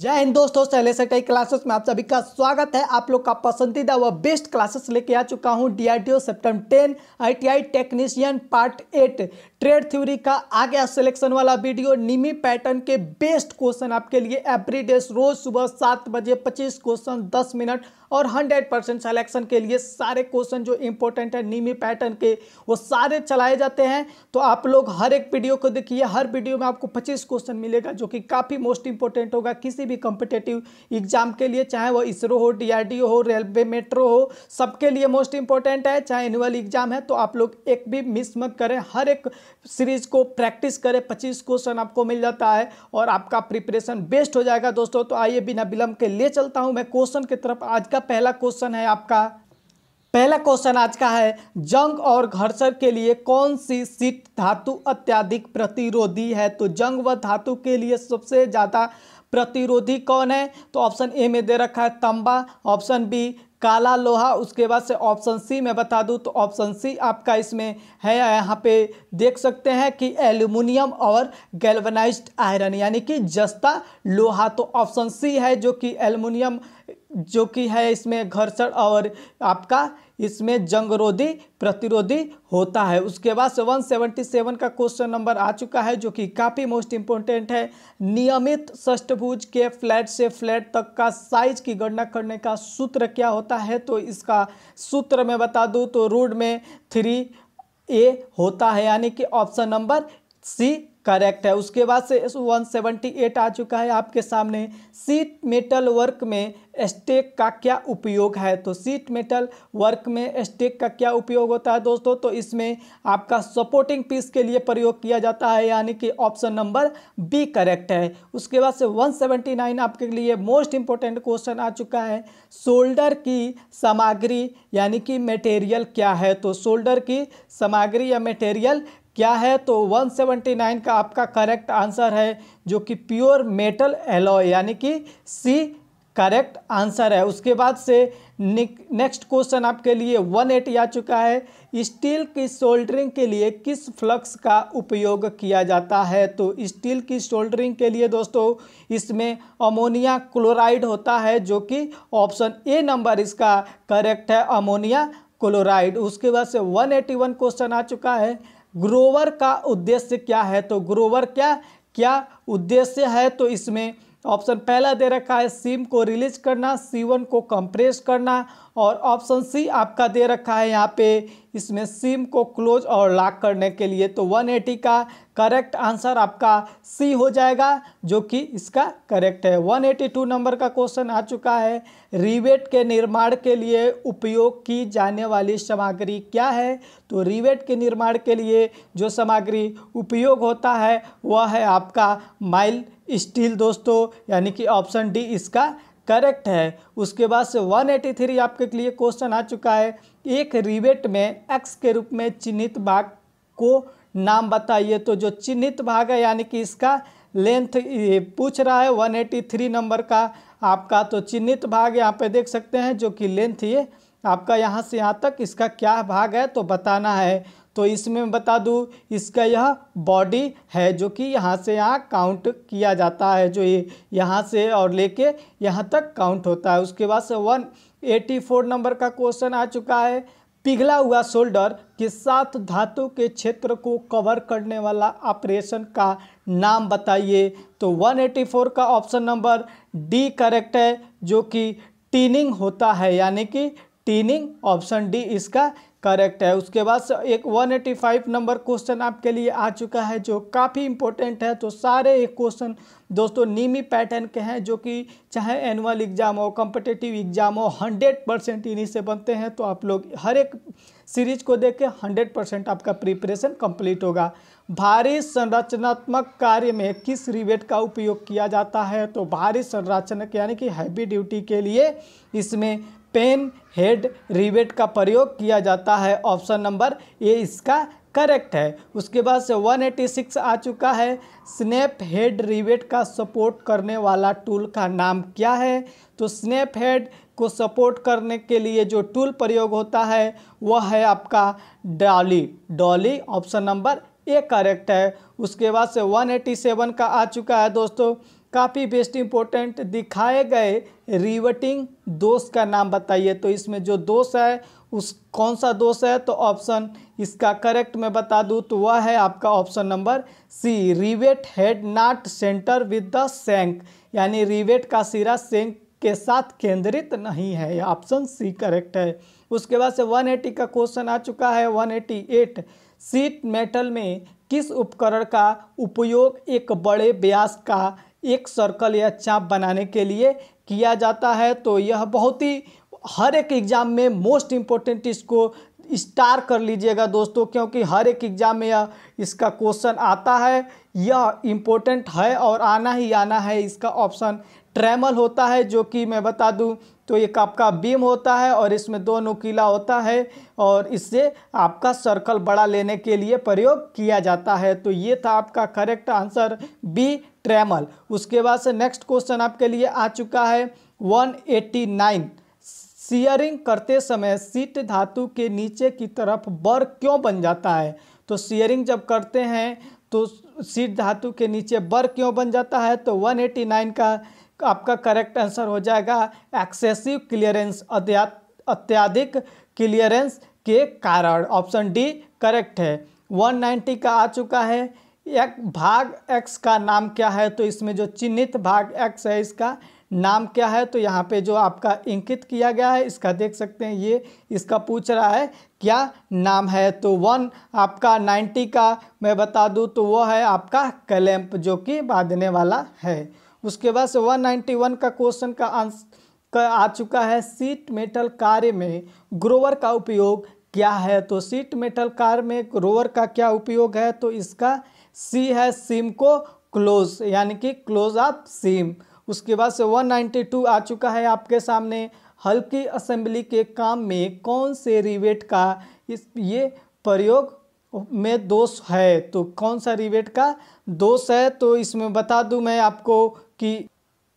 जय हिंद दोस्तों से कई क्लासेस में आप सभी का स्वागत है आप लोग का पसंदीदा व बेस्ट क्लासेस लेके आ चुका हूं ओ September ten I technician part eight trade theory का आ गया सिलेक्शन वाला वीडियो निमी पैटर्न के बेस्ट क्वेश्चन आपके लिए एवरी डे रोज सुबह सात बजे पच्चीस क्वेश्चन दस मिनट और हंड्रेड परसेंट सेलेक्शन के लिए सारे क्वेश्चन जो इंपॉर्टेंट है निमी पैटर्न के वो सारे चलाए जाते हैं तो आप लोग हर एक वीडियो को देखिए हर वीडियो में आपको पच्चीस क्वेश्चन मिलेगा जो कि काफ़ी मोस्ट इंपॉर्टेंट होगा किसी भी कॉम्पिटेटिव एग्जाम के लिए चाहे वो इसरो हो डी हो रेलवे मेट्रो हो सबके लिए मोस्ट इंपॉर्टेंट है चाहे एनुअल एग्जाम है तो आप लोग एक भी मिस मत करें हर एक सीरीज को प्रैक्टिस करें पच्चीस क्वेश्चन आपको मिल जाता है और आपका प्रिपरेशन बेस्ट हो जाएगा दोस्तों तो आइए बिना विलंब के ले चलता हूँ मैं क्वेश्चन की तरफ आज का पहला क्वेश्चन है आपका पहला क्वेश्चन आज का है जंग और घर्षण के लिए कौन सी सीट धातु अत्यधिक प्रतिरोधी है तो जंग व धातु के लिए सबसे ज़्यादा प्रतिरोधी कौन है तो ऑप्शन ए में दे रखा है तंबा ऑप्शन बी काला लोहा उसके बाद से ऑप्शन सी में बता दूं तो ऑप्शन सी आपका इसमें है यहाँ पे देख सकते हैं कि एल्यूमिनियम और गैल्वनाइज्ड आयरन यानी कि जस्ता लोहा तो ऑप्शन सी है जो कि एल्यूमिनियम जो कि है इसमें घर्षण और आपका इसमें जंगरोधी प्रतिरोधी होता है उसके बाद 177 का क्वेश्चन नंबर आ चुका है जो कि काफ़ी मोस्ट इम्पोर्टेंट है नियमित षष्टभुज के फ्लैट से फ्लैट तक का साइज की गणना करने का सूत्र क्या होता है तो इसका सूत्र मैं बता दूं तो रूड में थ्री ए होता है यानी कि ऑप्शन नंबर सी करेक्ट है उसके बाद से वन सेवेंटी एट आ चुका है आपके सामने सीट मेटल वर्क में स्टेक का क्या उपयोग है तो सीट मेटल वर्क में स्टेक का क्या उपयोग होता है दोस्तों तो इसमें आपका सपोर्टिंग पीस के लिए प्रयोग किया जाता है यानी कि ऑप्शन नंबर बी करेक्ट है उसके बाद से 179 आपके लिए मोस्ट इंपॉर्टेंट क्वेश्चन आ चुका है शोल्डर की सामग्री यानी कि मटेरियल क्या है तो शोल्डर की सामग्री या मटेरियल क्या है तो 179 का आपका करेक्ट आंसर है जो कि प्योर मेटल एलॉय यानी कि सी करेक्ट आंसर है उसके बाद से नेक्स्ट क्वेश्चन आपके लिए 180 आ चुका है स्टील की सोल्डरिंग के लिए किस फ्लक्स का उपयोग किया जाता है तो स्टील की सोल्डरिंग के लिए दोस्तों इसमें अमोनिया क्लोराइड होता है जो कि ऑप्शन ए नंबर इसका करेक्ट है अमोनिया क्लोराइड उसके बाद से 181 क्वेश्चन आ चुका है ग्रोवर का उद्देश्य क्या है तो ग्रोवर क्या क्या उद्देश्य है तो इसमें ऑप्शन पहला दे रखा है सिम को रिलीज करना सी वन को कंप्रेस करना और ऑप्शन सी आपका दे रखा है यहाँ पे इसमें सिम को क्लोज और लॉक करने के लिए तो 180 का करेक्ट आंसर आपका सी हो जाएगा जो कि इसका करेक्ट है 182 नंबर का क्वेश्चन आ चुका है रिवेट के निर्माण के लिए उपयोग की जाने वाली सामग्री क्या है तो रिवेट के निर्माण के लिए जो सामग्री उपयोग होता है वह है आपका माइल स्टील दोस्तों यानी कि ऑप्शन डी इसका करेक्ट है उसके बाद से 183 आपके लिए क्वेश्चन आ चुका है एक रिबेट में एक्स के रूप में चिन्हित भाग को नाम बताइए तो जो चिन्हित भाग है यानी कि इसका लेंथ पूछ रहा है 183 नंबर का आपका तो चिन्हित भाग यहाँ पे देख सकते हैं जो कि लेंथ ये आपका यहाँ से यहाँ तक इसका क्या भाग है तो बताना है तो इसमें बता दूँ इसका यह बॉडी है जो कि यहाँ से यहाँ काउंट किया जाता है जो ये यहाँ से और लेके यहाँ तक काउंट होता है उसके बाद से वन एटी फोर नंबर का क्वेश्चन आ चुका है पिघला हुआ शोल्डर के साथ धातु के क्षेत्र को कवर करने वाला ऑपरेशन का नाम बताइए तो 184 का ऑप्शन नंबर डी करेक्ट है जो कि टीनिंग होता है यानी कि टीनिंग ऑप्शन डी इसका करेक्ट है उसके बाद एक 185 नंबर क्वेश्चन आपके लिए आ चुका है जो काफ़ी इंपॉर्टेंट है तो सारे एक क्वेश्चन दोस्तों नीमी पैटर्न के हैं जो कि चाहे एनुअल एग्जाम हो कॉम्पिटेटिव एग्जाम हो हंड्रेड परसेंट इन्हीं से बनते हैं तो आप लोग हर एक सीरीज को देख के हंड्रेड परसेंट आपका प्रिपरेशन कम्प्लीट होगा भारी संरचनात्मक कार्य में किस रिवेट का उपयोग किया जाता है तो भारी संरचना यानी कि हैवी ड्यूटी के लिए इसमें पेन हेड रिवेट का प्रयोग किया जाता है ऑप्शन नंबर ए इसका करेक्ट है उसके बाद से 186 आ चुका है स्नैप हेड रिवेट का सपोर्ट करने वाला टूल का नाम क्या है तो स्नैप हेड को सपोर्ट करने के लिए जो टूल प्रयोग होता है वह है आपका dolly dolly option number A correct है उसके बाद से 187 का आ चुका है दोस्तों काफ़ी बेस्ट इम्पोर्टेंट दिखाए गए रिवटिंग दोष का नाम बताइए तो इसमें जो दोष है उस कौन सा दोष है तो ऑप्शन इसका करेक्ट मैं बता दूँ तो वह है आपका option number C rivet head not centre with the shank यानी रिवेट का सिरा सेंक के साथ केंद्रित नहीं है ऑप्शन सी करेक्ट है उसके बाद से 180 का क्वेश्चन आ चुका है 188 सीट मेटल में किस उपकरण का उपयोग एक बड़े ब्यास का एक सर्कल या चाप बनाने के लिए किया जाता है तो यह बहुत ही हर एक एग्ज़ाम में मोस्ट इम्पोर्टेंट इसको स्टार कर लीजिएगा दोस्तों क्योंकि हर एक एग्ज़ाम में यह इसका क्वेश्चन आता है यह इम्पोर्टेंट है और आना ही आना है इसका ऑप्शन ट्रैमल होता है जो कि मैं बता दूं तो एक आपका बीम होता है और इसमें दो नुकीला होता है और इससे आपका सर्कल बड़ा लेने के लिए प्रयोग किया जाता है तो ये था आपका करेक्ट आंसर बी ट्रेमल उसके बाद से नेक्स्ट क्वेश्चन आपके लिए आ चुका है 189 सीयरिंग करते समय सीट धातु के नीचे की तरफ बर क्यों बन जाता है तो सीयरिंग जब करते हैं तो सीट धातु के नीचे बर क्यों बन जाता है तो 189 का आपका करेक्ट आंसर हो जाएगा एक्सेसिव क्लियरेंस अत्याधिक क्लियरेंस के कारण ऑप्शन डी करेक्ट है 190 का आ चुका है एक भाग एक्स का नाम क्या है तो इसमें जो चिन्हित भाग एक्स है इसका नाम क्या है तो यहाँ पे जो आपका इंकित किया गया है इसका देख सकते हैं ये इसका पूछ रहा है क्या नाम है तो वन आपका नाइन्टी का मैं बता दूँ तो वो है आपका कलेम्प जो कि बांधने वाला है उसके बाद से वन नाइन्टी वन का क्वेश्चन का आंसर का आ चुका है सीट मेटल कार्य में ग्रोवर का उपयोग क्या है तो सीट मेटल कार में ग्रोवर का क्या उपयोग है तो इसका सी है सिम को क्लोज यानी कि क्लोज आप सिम उसके बाद से 192 आ चुका है आपके सामने हल्की असेंबली के काम में कौन से रिवेट का इस ये प्रयोग में दोष है तो कौन सा रिवेट का दोष है तो इसमें बता दूं मैं आपको कि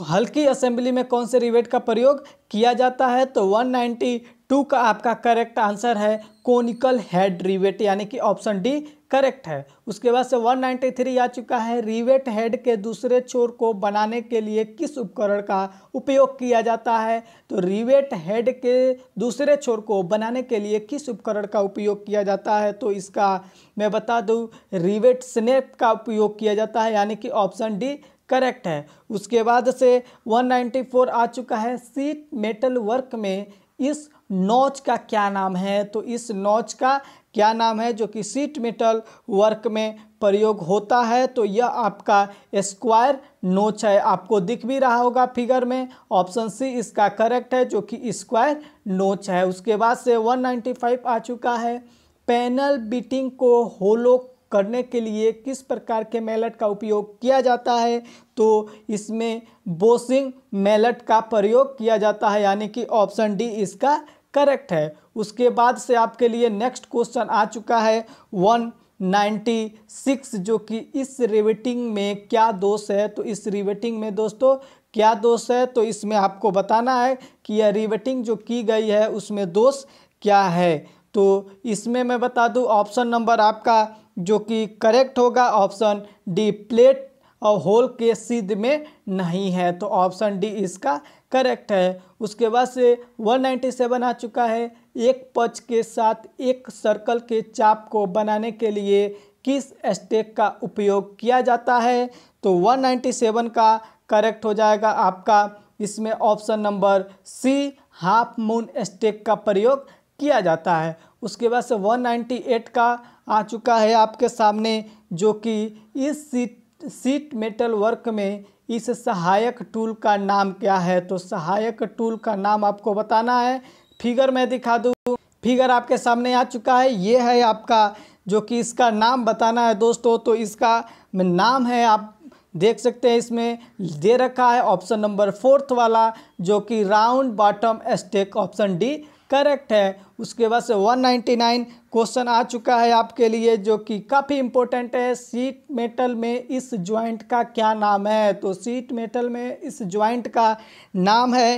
तो हल्की असेंबली में कौन से रिवेट का प्रयोग किया जाता है तो 192 का आपका करेक्ट आंसर है कोनिकल हेड रिवेट यानी कि ऑप्शन डी करेक्ट है उसके बाद से 193 आ चुका है रिवेट हेड के दूसरे छोर को बनाने के लिए किस उपकरण का उपयोग किया जाता है तो रिवेट हेड के दूसरे छोर को बनाने के लिए किस उपकरण का उपयोग किया जाता है तो इसका मैं बता दूँ रिवेट स्नेप का उपयोग किया जाता है यानी कि ऑप्शन डी करेक्ट है उसके बाद से 194 आ चुका है सीट मेटल वर्क में इस नॉच का क्या नाम है तो इस नॉच का क्या नाम है जो कि सीट मेटल वर्क में प्रयोग होता है तो यह आपका स्क्वायर नोच है आपको दिख भी रहा होगा फिगर में ऑप्शन सी इसका करेक्ट है जो कि स्क्वायर नोच है उसके बाद से 195 आ चुका है पैनल बीटिंग को होलो करने के लिए किस प्रकार के मैलेट का उपयोग किया जाता है तो इसमें बोसिंग मैलेट का प्रयोग किया जाता है यानी कि ऑप्शन डी इसका करेक्ट है उसके बाद से आपके लिए नेक्स्ट क्वेश्चन आ चुका है वन नाइन्टी सिक्स जो कि इस रिवेटिंग में क्या दोष है तो इस रिवेटिंग में दोस्तों क्या दोष है तो इसमें आपको बताना है कि यह रिवेटिंग जो की गई है उसमें दोष क्या है तो इसमें मैं बता दूं ऑप्शन नंबर आपका जो कि करेक्ट होगा ऑप्शन डी प्लेट और होल के सिद्ध में नहीं है तो ऑप्शन डी इसका करेक्ट है उसके बाद से 197 आ चुका है एक पच के साथ एक सर्कल के चाप को बनाने के लिए किस स्टेक का उपयोग किया जाता है तो 197 का करेक्ट हो जाएगा आपका इसमें option number C half moon stake का प्रयोग किया जाता है उसके बाद से 198 का आ चुका है आपके सामने जो कि इस सीट सीट मेटल वर्क में इस सहायक टूल का नाम क्या है तो सहायक टूल का नाम आपको बताना है फिगर मैं दिखा दूँ फिगर आपके सामने आ चुका है ये है आपका जो कि इसका नाम बताना है दोस्तों तो इसका नाम है आप देख सकते हैं इसमें दे रखा है ऑप्शन नंबर फोर्थ वाला जो कि round bottom stake option D correct है उसके बाद से 199 क्वेश्चन आ चुका है आपके लिए जो कि काफ़ी इम्पोर्टेंट है सीट मेटल में इस ज्वाइंट का क्या नाम है तो सीट मेटल में इस ज्वाइंट का नाम है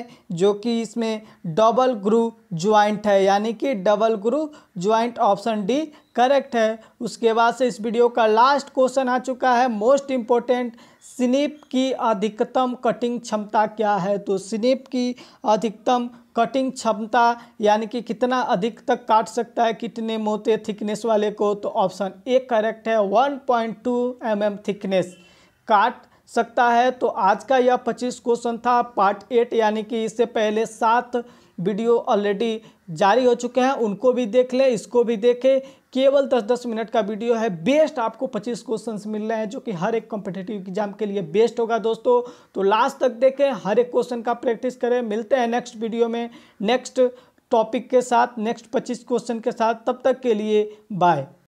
जो कि इसमें डबल ग्रू ज्वाइंट है यानी कि double groove joint option D correct है उसके बाद से इस वीडियो का लास्ट क्वेश्चन आ चुका है मोस्ट इम्पोर्टेंट स्निप की अधिकतम कटिंग क्षमता क्या है तो स्निप की अधिकतम कटिंग क्षमता यानी कि कितना अधिक तक काट सकता है कितने मोटे थिकनेस वाले को तो ऑप्शन ए करेक्ट है 1.2 पॉइंट mm थिकनेस काट सकता है तो आज का यह 25 क्वेश्चन था पार्ट एट यानी कि इससे पहले सात वीडियो ऑलरेडी जारी हो चुके हैं उनको भी देख लें इसको भी देखें केवल दस दस मिनट का वीडियो है बेस्ट आपको पच्चीस क्वेश्चंस मिल रहे हैं जो कि हर एक कॉम्पिटेटिव एग्जाम के लिए बेस्ट होगा दोस्तों तो लास्ट तक देखें हर एक क्वेश्चन का प्रैक्टिस करें मिलते हैं नेक्स्ट वीडियो में नेक्स्ट टॉपिक के साथ नेक्स्ट पच्चीस क्वेश्चन के साथ तब तक के लिए बाय